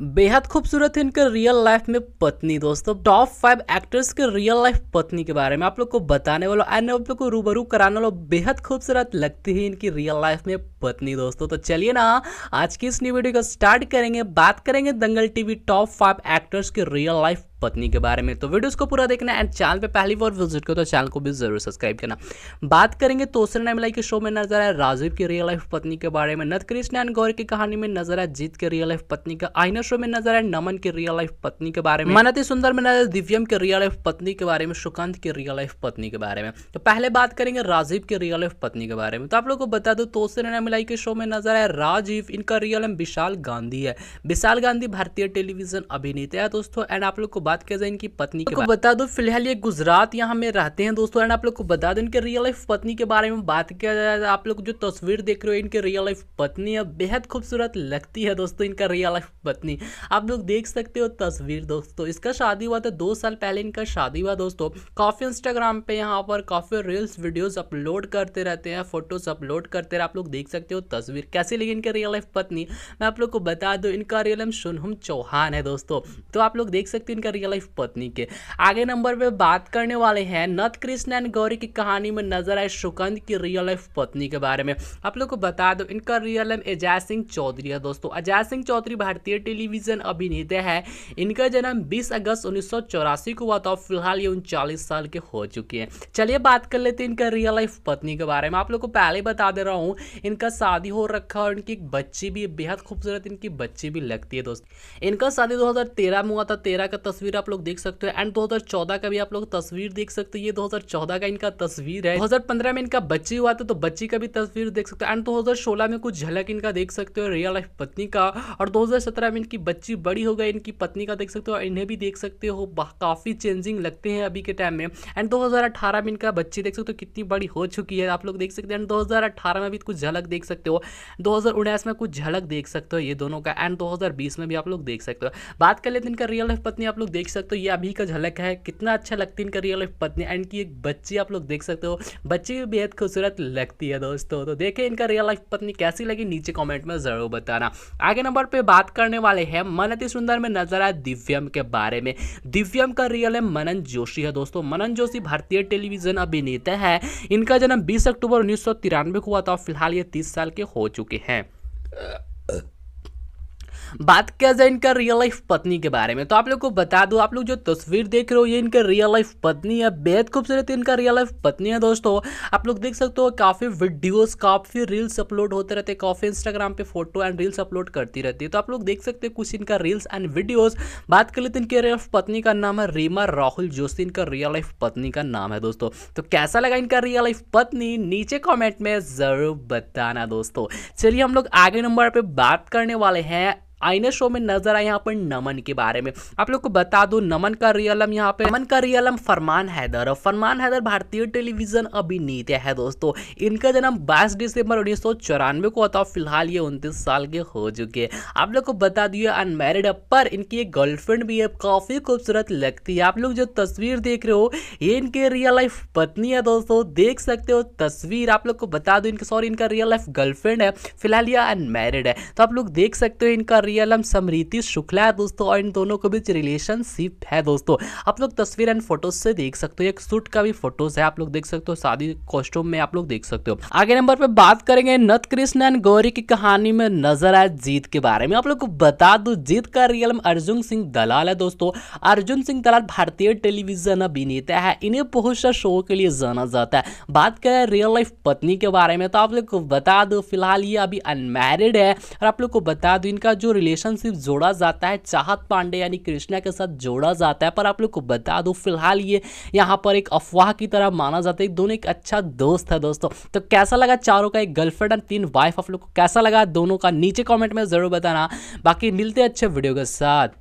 बेहद खूबसूरत है इनके रियल लाइफ में पत्नी दोस्तों टॉप फाइव एक्टर्स के रियल लाइफ पत्नी के बारे में आप लोग को बताने वालों एंड आप लोग को रूबरू कराने वालों बेहद खूबसूरत लगती है इनकी रियल लाइफ में पत्नी दोस्तों तो चलिए ना आज की इस न्यू वीडियो को स्टार्ट करेंगे बात करेंगे Dangal TV top five actors के रियल लाइफ पत्नी के बारे में तो वीडियोस को पूरा देखना एंड चैनल पे पहली बार विजिट करो तो चैनल को भी जरूर सब्सक्राइब करना बात करेंगे तोसर नमिलाई के शो में नजर आया राजीव की रियल लाइफ पत्नी के बारे में नथकृष्ण एंड गौर की कहानी में नजर आया जीत के रियल लाइफ पत्नी का आइना शो में नजर आया नमन की रियल लाइफ पत्नी के बारे में मनती सुंदर में नजर दिव्यम के रियल लाइफ पत्नी के बारे में सुकांत की रियल लाइफ पत्नी के बारे में तो पहले बात करेंगे राजीव की रियल लाइफ पत्नी के बारे में तो आप लोग को बता दो तोसर नमिलाई के शो में नजर आया राजीव इनका रियल नाम विशाल गांधी है विशाल गांधी भारतीय टेलीविजन अभिनेता है दोस्तों एंड आप लोग को बात किया जाए इनकी पत्नी को बता दो फिलहाल ये गुजरात यहाँ में रहते हैं दोस्तों एंड आप लोग को बता दो इनके रियल लाइफ पत्नी के बारे में बात किया जाए आप लोग जो तस्वीर देख रहे हो इनके रियल लाइफ पत्नी है बेहद खूबसूरत लगती है दोस्तों इनका रियल लाइफ पत्नी आप लोग देख सकते हो तस्वीर दोस्तों इसका शादी हुआ था दो साल पहले इनका शादी हुआ दोस्तों काफ़ी इंस्टाग्राम पे यहाँ पर काफ़ी रील्स वीडियोस अपलोड करते रहते हैं फोटोज अपलोड करते रहे आप लोग देख सकते हो तस्वीर कैसे लगी इनके रियल लाइफ पत्नी मैं आप लोग को बता दो इनका रियल नेम सोनहम चौहान है दोस्तों तो आप लोग देख सकते हो इनका रियल पत्नी के आगे नंबर पे बात करने वाले हैं नथ कृष्ण एंड गौरी की कहानी में नजर आए सुकंद की रियल लाइफ पत्नी के बारे में आप लोग को बता दो इनका रियल नेम अजय सिंह चौधरी है दोस्तों अजय सिंह चौधरी भारतीय टेलीविजन अभिनेता है इनका जन्म बीस अगस्त उन्नीस को हुआ था फिलहाल ये उनचालीस साल के हो चुके हैं चलिए बात कर लेते हैं इनका रियल लाइफ पत्नी के बारे में आप लोग को पहले बता दे रहा हूँ इनका शादी हो रखा और इनकी एक बच्ची भी बेहद खूबसूरत इनकी बच्ची भी लगती है दोस्त इनका शादी 2013 में हुआ था 13 का तस्वीर तस्वीर आप लोग देख सकते हो एंड 2014 का भी आप लोग तस्वीर देख सकते हो ये 2014 का इनका तस्वीर है 2015 में इनका बच्ची हुआ था तो बच्ची का भी तस्वीर देख सकते हो एंड 2016 में कुछ झलक इनका देख सकते हो रियल लाइफ पत्नी का और 2017 में इनकी बच्ची बड़ी हो गई इनकी पत्नी का देख सकते हो इन्हें भी देख सकते हो काफ़ी चेंजिंग लगते हैं अभी के टाइम में एंड 2018 में इनका बच्ची देख सकते हो कितनी बड़ी हो चुकी है आप लोग देख सकते हैं एंड 2018 में भी कुछ झलक देख सकते हो दो में कुछ झलक देख सकते हो ये दोनों का एंड 2020 में भी आप लोग देख सकते हो बात कर लेते हैं इनका रियल लाइफ पत्नी आप लोग देख देख सकते हो ये अभी का झलक है कितना अच्छा लगती है इनका रियल लाइफ पत्नी एंड की एक बच्ची आप लोग देख सकते हो बच्ची भी बेहद खूबसूरत लगती है दोस्तों तो देखें इनका रियल लाइफ पत्नी कैसी लगी नीचे कॉमेंट में ज़रूर बताना आगे नंबर पर बात करने वाले हैं मन अति सुंदर में नजर आया दिव्यम के बारे में दिव्यम का रियल है मनन जोशी है दोस्तों मनन जोशी भारतीय टेलीविजन अभिनेता है इनका जन्म बीस अक्टूबर उन्नीस को हुआ था फिलहाल ये तीस साल के हो चुके हैं बात किया जाए इनका रियल लाइफ पत्नी के बारे में तो आप लोग को बता दो आप लोग जो तस्वीर देख रहे हो ये इनका रियल लाइफ पत्नी है बेहद खूबसूरत इनका रियल लाइफ पत्नी है दोस्तों आप लोग देख सकते हो काफ़ी वीडियोज़ काफ़ी रील्स अपलोड होते रहते काफ़ी इंस्टाग्राम पे फोटो एंड रील्स अपलोड करती रहती है तो आप लोग देख सकते हो कुछ इनका रील्स एंड वीडियोज़ बात कर लेते इनके रियल पत्नी का नाम है रीमा राहुल जोशी इनका रियल लाइफ पत्नी का नाम है दोस्तों तो कैसा लगा इनका रियल लाइफ पत्नी नीचे कॉमेंट में ज़रूर बताना दोस्तों चलिए हम लोग आगे नंबर पर बात करने वाले हैं आईने शो में नजर आए यहाँ पर नमन के बारे में आप लोग को बता दो नमन का रियलम यहाँ पे नमन का रियलम फरमान हैदर फरमान हैदर भारतीय टेलीविजन अभिनेता है दोस्तों इनका जन्म बाईस दिसंबर उन्नीस को होता है फिलहाल ये उनतीस साल के हो चुके हैं आप लोग को बता दिए अनमेरिड है पर इनकी एक गर्लफ्रेंड भी है काफी खूबसूरत लगती है आप लोग जो तस्वीर देख रहे हो ये इनके रियल लाइफ पत्नी है दोस्तों देख सकते हो तस्वीर आप लोग को बता दो इनके सॉरी इनका रियल लाइफ गर्लफ्रेंड है फिलहाल ये अनमेरिड है तो आप लोग देख सकते हो इनका मरियलम समृति शुक्ला है दोस्तों और इन दोनों के बीच रिलेशनशिप है दोस्तों आप लोग तस्वीर एंड फोटोज से देख सकते हो एक सूट का भी फोटोज है आप लोग देख सकते हो शादी कॉस्ट्यूम में आप लोग देख सकते हो आगे नंबर पर बात करेंगे नथ कृष्ण एंड गौरी की कहानी में नजर आए जीत के बारे में आप लोग को बता दू जीत का रियलम अर्जुन सिंह दलाल है दोस्तों अर्जुन सिंह दलाल भारतीय टेलीविजन अभिनेता है इन्हें बहुत सा शो के लिए जाना जाता है बात करें रियल लाइफ पत्नी के बारे में तो आप लोग को बता दो फिलहाल ये अभी अनमेरिड है और आप लोग को बता दो इनका जो रिलेशनशिप जोड़ा जाता है चाहत पांडे यानी कृष्णा के साथ जोड़ा जाता है पर आप लोग को बता दो फिलहाल ये यहाँ पर एक अफवाह की तरह माना जाता है दोनों एक अच्छा दोस्त है दोस्तों तो कैसा लगा चारों का एक गर्लफ्रेंड और तीन वाइफ आप लोग को कैसा लगा दोनों का नीचे कॉमेंट में ज़रूर बताना बाकी मिलते अच्छे वीडियो के साथ